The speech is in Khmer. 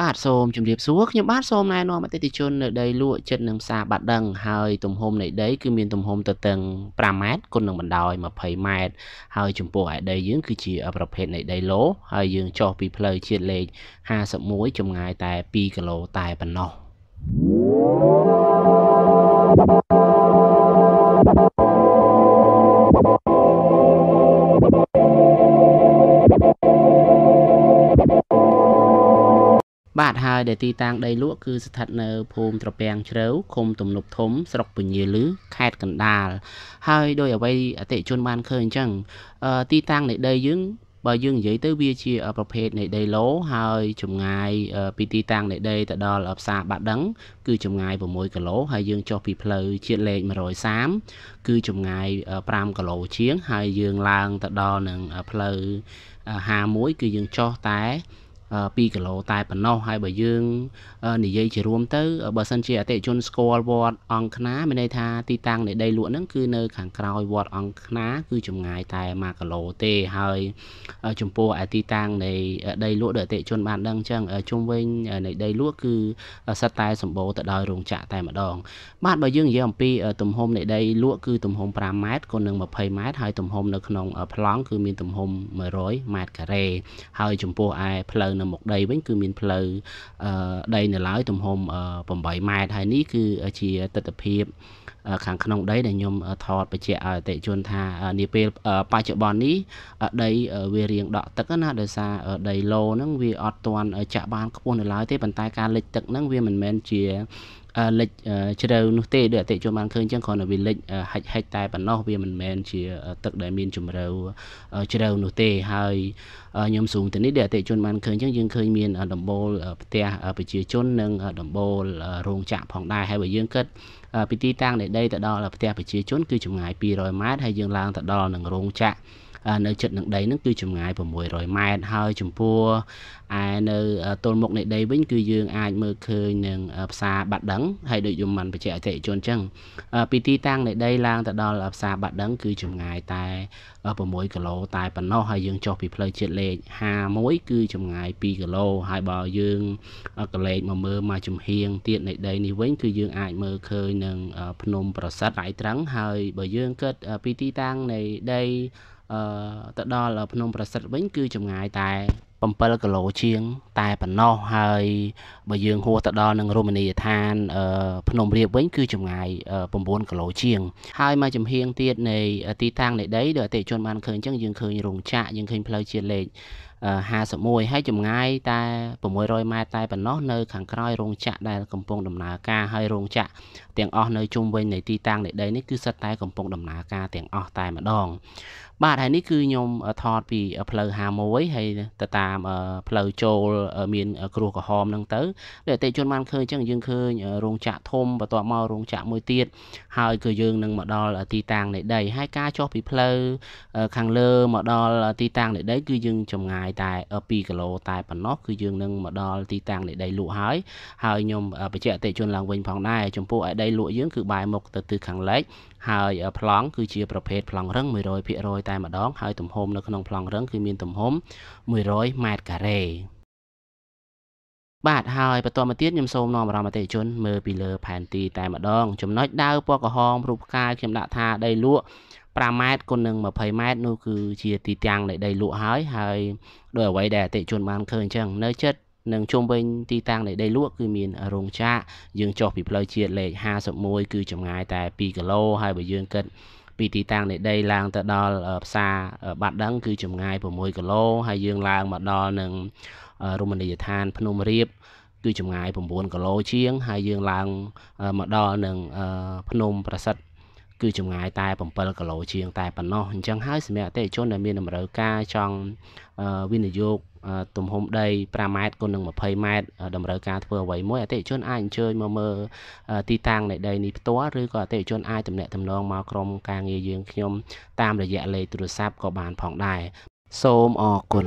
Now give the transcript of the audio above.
បាទសូមជម្រាបសួរខ្ញុំបាទសូមណែនាំអតិថិជននៅដីលក់ចិត្តនឹងផ្សារបាត់ដឹងហើយទំហំនៃដី គឺមាន ទំហំទទឹង5ម៉ែត្រគុណនឹងបណ្ដោយ20ម៉ែត្រហើយចំពោះឯដីយើងគឺជាប្រភេទនៃដីឡូហើយយើងចុះពីផ្លូវជាតិលេខ51ចម្ងាយតែ2គីឡូតែប៉ុណ្ណោះបាទហើយដែលទីតាំងដីលក់គឺស្ថិតនៅភូមិត្រពាំងជ្រៅឃុំទំនប់ធំស្រុកពញាលឺខេត្តកណ្ដាល ហើយដោយអ្វីអតិជនបានឃើញអញ្ចឹងទីតាំងនៃដីយើង បើយើងនិយាយទៅវាជាប្រភេទនៃដីឡូហើយចម្ងាយ ពីទីតាំងនៃដីទៅដល់ផ្សារបាត់ដឹងគឺចម្ងាយ6គីឡូហើយយើងចុះពីផ្លូវជាតិលេខ130គឺចម្ងាយ5គីឡូជាង ហើយយើងឡើងទៅដល់នឹងផ្លូវ51គឺយើងចុះតែ2គីឡូតែប៉ុណ្ណោះហើយបើយើងនិយាយជារួមទៅបើសិនជាអតិជនស្គាល់វត្តអង្គខ្នាមានន័យថាទីតាំងនៃដីលក់ហ្នឹងគឺនៅ ខាងក្រោយវត្តអង្គខ្នា គឺចម្ងាយតែ1គីឡូទេហើយចំពោះឯទីតាំងនៃដីលក់ដែលអតិជនបានដឹងចឹងជុំវិញនៃដីលក់គឺសិតតែសម្បូរទៅដោយរោងចក្រតែម្ដងបាទបើយើងនិយាយអំពី ទំហំនៃដីលក់គឺទំហំ5ម៉ែត្រគុណនឹង20ម៉ែត្រហើយទំហំនៅក្នុងប្លង់គឺ មានទំហំ100ម៉ែត្រការ៉េហើយចំពោះឯផ្លូវនៅមុខដីវិញគឺមានផ្លូវដីនៅឡើយទំហំ8ម៉ែត្រហើយនេះគឺជាទិដ្ឋភាពខាងក្នុងដីដែលខ្ញុំថតបញ្ជាក់ឲ្យអតិជនថានាពេលបច្ចុប្បន្ននេះដីវារៀងដក់ទឹកណាដោយសារដីឡូហ្នឹងវាអត់ទាន់ចាក់បានខ្ពស់នៅឡើយទេប៉ុន្តែការលិច ទឹកហ្នឹងវាមិនមែនជាលិចជ្រៅនោះទេដោយអតិជនបានឃើញចឹងគ្រាន់តែវាលិចហិចហិចតែប៉ុណ្ណោះវាមិនមែនជា ទឹកដែលមានជម្រៅជ្រៅនោះទេហើយខ្ញុំស៊ូមទៅនេះដោយអតិជនបានឃើញចឹងយើងឃើញមាន ដំបូលផ្ទះប្រជាជននិង ដំបូលរោងចក្រផងដែរហើយបើយើងគិតពីទីតាំងនៃដីទៅដល់ផ្ទះប្រជាជនគឺចម្ងាយ200ម៉ែត្រហើយយើងឡើងទៅដល់នឹងរោងចក្រនៅជិតនឹងដីហ្នឹងគឺចម្ងាយ600ម៉ែត្រហើយចំពោះឯនៅទល់មុខនៃដីវិញ គឺយើងអាចមើលឃើញនឹងផ្សារបាត់ដឹងហើយដូចយមមិនបច្ចេកអតិជនអញ្ចឹងពីទីតាំងនៃដីឡើងទៅដល់ផ្សារបាត់ដឹងគឺចម្ងាយតែ6គីឡូតែប៉ុណ្ណោះហើយយើងចុះពីផ្លូវជាតិលេខ51គឺចម្ងាយ2គីឡូហើយបើយើងកលេចមកមើលមកចំហៀងទៀតនៃដីនេះវិញគឺយើងអាចមើលឃើញនឹងភ្នំប្រសិទ្ធត្រៃត្រឹងហើយបើយើងគិតពីទីតាំងនៃដីទៅដល់ភ្នំប្រសិទ្ធវិញគឺចម្ងាយតែ7គីឡូជាងតែប៉ុណ្ណោះហើយបើយើងហួសទៅដល់នឹងរមណីយដ្ឋានភ្នំរៀបវិញគឺចម្ងាយ9គីឡូជាងហើយមកចំហៀងទៀតនៃទីតាំងនៃដីដែលអតិជនបានឃើញអញ្ចឹងយើងឃើញរោងចក្រយើងឃើញផ្លូវជាតិលេខ51ហើយចម្ងាយតែ600ម៉ែត្រតែប៉ុណ្ណោះនៅខាងក្រោយរោងចក្រដែល កំពុងដំណើរការហើយរោងចក្រទាំងអស់នៅជុំវិញនៃទីតាំងនៃដីនេះគឺសិតតែកំពុងដំណើរការទាំងអស់តែម្ដងបាទហើយនេះគឺខ្ញុំថតពីផ្លូវ51ហើយទៅតាមផ្លូវចូលមានគ្រោះក្រហមហ្នឹងទៅដែលអតិជនបានឃើញអញ្ចឹងយើងឃើញរោងចក្រធំបន្ទាប់មករោងចក្រមួយទៀតហើយគឺយើងនឹងមកដល់ទីតាំងនៃដីហើយការចុះពីផ្លូវខាងលើមកដល់ទីតាំងនៃដី គឺយើងចម្ងាយតែ2គីឡូតែប៉ុណ្ណោះគឺយើងនឹងមកដល់ទីតាំងនៃដីលក់ហើយហើយខ្ញុំបញ្ជាក់អតិជនឡើងវិញផងដែរចំពោះឯដីលក់យើងគឺបែរមុខទៅទិសខាងលិចហើយប្លង់គឺជាប្រភេទប្លង់រឹង100%តែម្ដងហើយទំហំនៅក្នុងប្លង់រឹងគឺមានទំហំ100ម៉ែត្រការ៉េបាទហើយបន្តមកទៀតខ្ញុំសូមនាំអារម្មណ៍អតិថិជនមើលពីលើផែនទី តែម្ដង ចំណុចដាវពណ៌ក្រហមរូបផ្កាយខ្ញុំដាក់ថាដីលក់5ម៉ែត្រគុណនឹង20ម៉ែត្រនោះគឺជាទីតាំងនៃដីលក់ហើយហើយដោយអ្វីដែលអតិជនបានឃើញអញ្ចឹងនៅចិត្តនឹងជុំវិញទីតាំងនៃដីលក់គឺ មានរោងចក្រយើងចុះពីផ្លូវជាតិលេខ51គឺចម្ងាយ តែ2គីឡូហើយបើយើងគិត ពីទីតាំងនៃដីឡើងទៅដល់ផ្សារបាត់ដឹងគឺចម្ងាយ6គីឡូហើយយើងឡើងមកដល់នឹងរមណីយដ្ឋាន ភ្នំរៀបគឺចម្ងាយ9គីឡូជាង ហើយយើងឡើងមកដល់នឹងភ្នំប្រសិទ្ធគឺចម្ងាយតែ7គីឡូជាងតែប៉ុណ្ណោះអញ្ចឹងហើយសម្រាប់អតិថិជនដែលមានតម្រូវការចង់វិនិយោគទំហំដី5ម៉ែត្រគុណនឹង20ម៉ែត្រតម្រូវការធ្វើអ្វីមួយអតិថិជនអាចអញ្ជើញមកមើលទីតាំងនៃដីនេះផ្ទាល់ឬក៏អតិថិជនអាចទំនាក់ទំនងមកក្រុមការងារយើងខ្ញុំតាមរយៈលេខទូរស័ព្ទក៏បានផងដែរសូមអរគុណ